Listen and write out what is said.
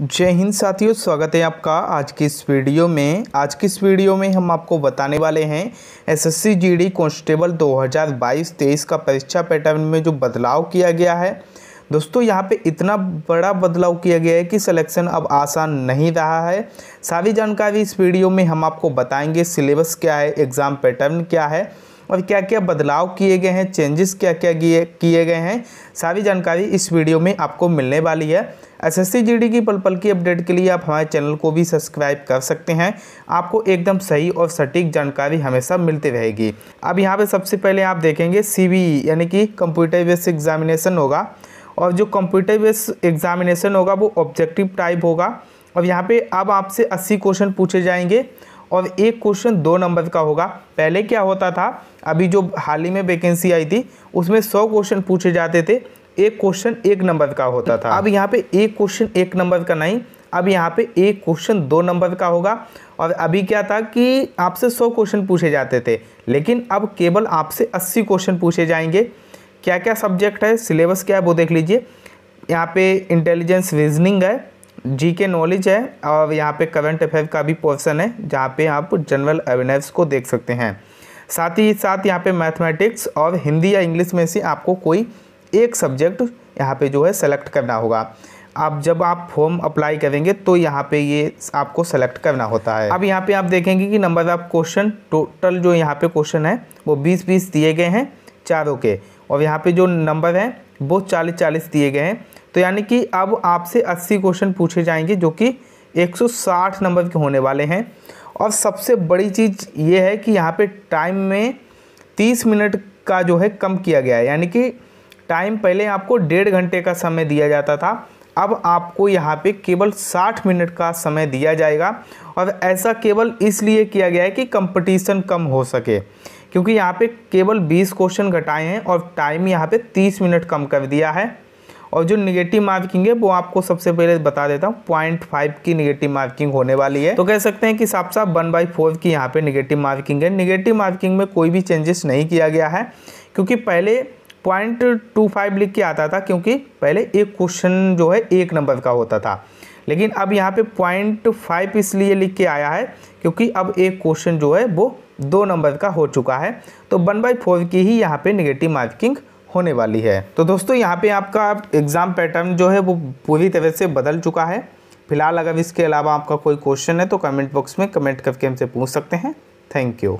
जय हिंद साथियों स्वागत है आपका आज की इस वीडियो में आज की इस वीडियो में हम आपको बताने वाले हैं एसएससी जीडी कांस्टेबल 2022-23 का परीक्षा पैटर्न में जो बदलाव किया गया है दोस्तों यहाँ पे इतना बड़ा बदलाव किया गया है कि सिलेक्शन अब आसान नहीं रहा है सारी जानकारी इस वीडियो में हम आपको बताएँगे सिलेबस क्या है एग्ज़ाम पैटर्न क्या है और क्या क्या बदलाव किए गए हैं चेंजेस क्या क्या किए गए हैं सारी जानकारी इस वीडियो में आपको मिलने वाली है एस एस की पल पल की अपडेट के लिए आप हमारे चैनल को भी सब्सक्राइब कर सकते हैं आपको एकदम सही और सटीक जानकारी हमेशा मिलती रहेगी अब यहाँ पर सबसे पहले आप देखेंगे सी e, यानी कि कंप्यूटर बेस्ड एग्जामिनेशन होगा और जो कंप्यूटर बेस्ड एग्जामिनेशन होगा वो ऑब्जेक्टिव टाइप होगा और यहाँ पे अब आपसे 80 क्वेश्चन पूछे जाएंगे और एक क्वेश्चन दो नंबर का होगा पहले क्या होता था अभी जो हाल ही में वैकेंसी आई थी उसमें सौ क्वेश्चन पूछे जाते थे एक क्वेश्चन एक नंबर का होता था अब यहाँ पे एक क्वेश्चन एक नंबर का नहीं अब यहाँ पे एक क्वेश्चन दो नंबर का होगा और अभी क्या था कि आपसे सौ क्वेश्चन पूछे जाते थे लेकिन अब केवल आपसे अस्सी क्वेश्चन पूछे जाएंगे क्या क्या सब्जेक्ट है सिलेबस क्या है वो देख लीजिए यहाँ पे इंटेलिजेंस रीजनिंग है जी के नॉलेज है और यहाँ पे करंट अफेयर का भी पोर्सन है जहाँ पे आप जनरल अवेयरनेस को देख सकते हैं साथ ही साथ यहाँ पे मैथमेटिक्स और हिंदी या इंग्लिश में से आपको कोई एक सब्जेक्ट यहाँ पे जो है सेलेक्ट करना होगा आप जब आप फॉर्म अप्लाई करेंगे तो यहाँ पे ये आपको सेलेक्ट करना होता है अब यहाँ पे आप देखेंगे कि नंबर ऑफ क्वेश्चन टोटल जो यहाँ पे क्वेश्चन है वो बीस बीस दिए गए हैं चारों के और यहाँ पे जो नंबर हैं वो चालीस चालीस दिए गए हैं तो यानी कि अब आपसे 80 क्वेश्चन पूछे जाएंगे जो कि 160 नंबर के होने वाले हैं और सबसे बड़ी चीज़ ये है कि यहाँ पे टाइम में 30 मिनट का जो है कम किया गया है यानी कि टाइम पहले आपको डेढ़ घंटे का समय दिया जाता था अब आपको यहाँ पे केवल 60 मिनट का समय दिया जाएगा और ऐसा केवल इसलिए किया गया है कि कंपटीशन कम हो सके क्योंकि यहाँ पे केवल 20 क्वेश्चन घटाए हैं और टाइम यहाँ पे 30 मिनट कम कर दिया है और जो निगेटिव मार्किंग है वो आपको सबसे पहले बता देता हूँ पॉइंट फाइव की निगेटिव मार्किंग होने वाली है तो कह सकते हैं कि साफ साफ वन बाई फोर की यहाँ पे निगेटिव मार्किंग है निगेटिव मार्किंग में कोई भी चेंजेस नहीं किया गया है क्योंकि पहले पॉइंट टू फाइव लिख के आता था क्योंकि पहले एक क्वेश्चन जो है एक नंबर का होता था लेकिन अब यहाँ पे पॉइंट फाइव इसलिए लिख के आया है क्योंकि अब एक क्वेश्चन जो है वो दो नंबर का हो चुका है तो वन बाई फोर की ही यहाँ पे निगेटिव मार्किंग होने वाली है तो दोस्तों यहाँ पे आपका एग्ज़ाम पैटर्न जो है वो पूरी तरह से बदल चुका है फिलहाल अगर इसके अलावा आपका कोई क्वेश्चन है तो कमेंट बॉक्स में कमेंट करके हमसे पूछ सकते हैं थैंक यू